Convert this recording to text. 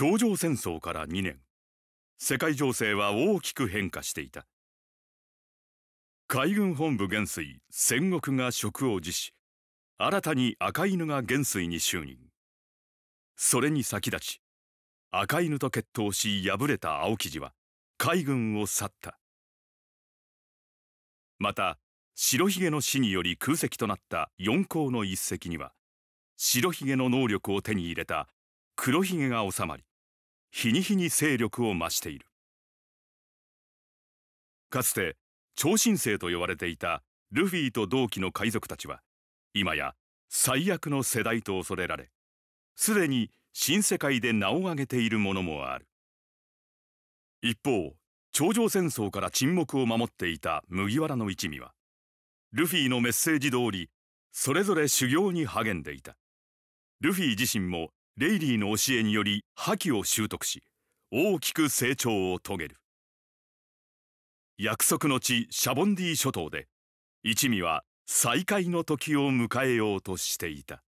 頂上戦争から2年世界情勢は大きく変化していた海軍本部元帥戦国が職を辞し新たに赤犬が元帥に就任それに先立ち赤犬と決闘し敗れた青木地は海軍を去ったまた白ひげの死により空席となった四皇の一席には白ひげの能力を手に入れた黒ひげが収まり日に日に勢力を増しているかつて超新星と呼ばれていたルフィと同期の海賊たちは今や最悪の世代と恐れられすでに新世界で名を上げているものもある一方頂上戦争から沈黙を守っていた麦わらの一味はルフィのメッセージ通りそれぞれ修行に励んでいたルフィ自身もレイリーの教えにより覇気を習得し大きく成長を遂げる約束の地シャボンディ諸島で一味は再会の時を迎えようとしていた